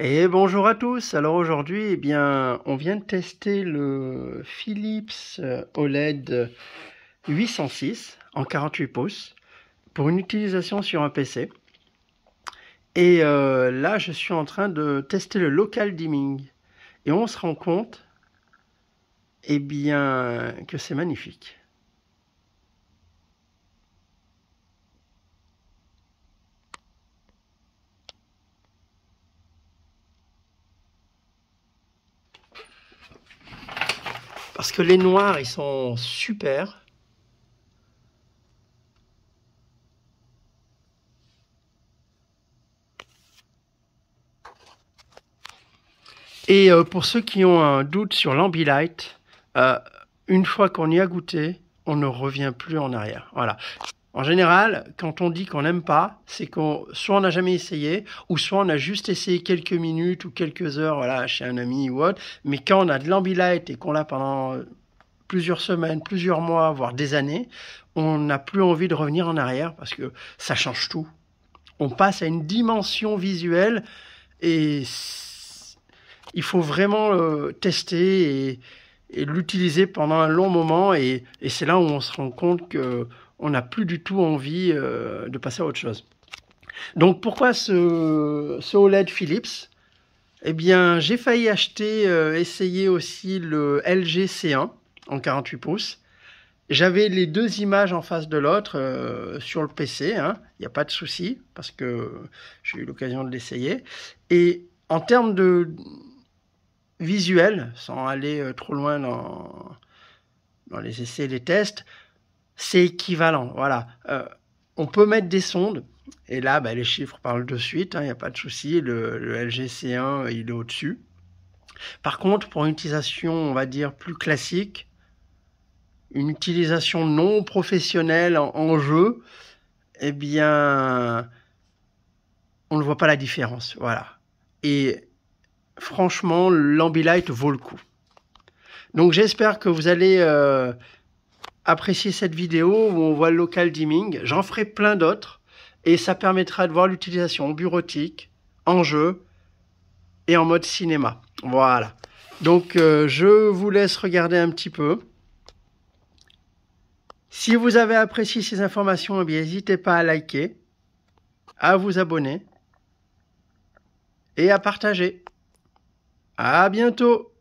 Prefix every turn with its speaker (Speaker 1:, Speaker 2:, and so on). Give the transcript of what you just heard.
Speaker 1: Et bonjour à tous. Alors aujourd'hui, eh bien, on vient de tester le Philips euh, OLED 806 en 48 pouces pour une utilisation sur un PC. Et euh, là, je suis en train de tester le local dimming. Et on se rend compte, eh bien, que c'est magnifique. Parce que les noirs, ils sont super. Et euh, pour ceux qui ont un doute sur l'ambilight, euh, une fois qu'on y a goûté, on ne revient plus en arrière. Voilà. En général, quand on dit qu'on n'aime pas, c'est qu'on soit on n'a jamais essayé, ou soit on a juste essayé quelques minutes ou quelques heures voilà, chez un ami ou autre. Mais quand on a de l'ambilight et qu'on l'a pendant plusieurs semaines, plusieurs mois, voire des années, on n'a plus envie de revenir en arrière parce que ça change tout. On passe à une dimension visuelle et il faut vraiment euh, tester et, et l'utiliser pendant un long moment. Et, et c'est là où on se rend compte que on n'a plus du tout envie euh, de passer à autre chose. Donc pourquoi ce, OLED Philips Eh bien, j'ai failli acheter, euh, essayer aussi le LG C1 en 48 pouces. J'avais les deux images en face de l'autre euh, sur le PC, hein. il n'y a pas de souci, parce que j'ai eu l'occasion de l'essayer. Et en termes de visuel, sans aller trop loin dans, les essais les tests, c'est équivalent. Voilà. Euh, on peut mettre des sondes, et là, bah, les chiffres parlent de suite, il hein, n'y a pas de souci. Le, le, LGC1, il est au-dessus. Par contre, pour une utilisation, on va dire, plus classique, une utilisation non professionnelle en, jeu, eh bien, on ne voit pas la différence. Voilà. Et franchement, l'Ambilight vaut le coup. Donc j'espère que vous allez euh, apprécié cette vidéo où on voit le local dimming. J'en ferai plein d'autres et ça permettra de voir l'utilisation bureautique, en jeu et en mode cinéma. Voilà. Donc euh, je vous laisse regarder un petit peu. Si vous avez apprécié ces informations, eh n'hésitez pas à liker, à vous abonner et à partager. À bientôt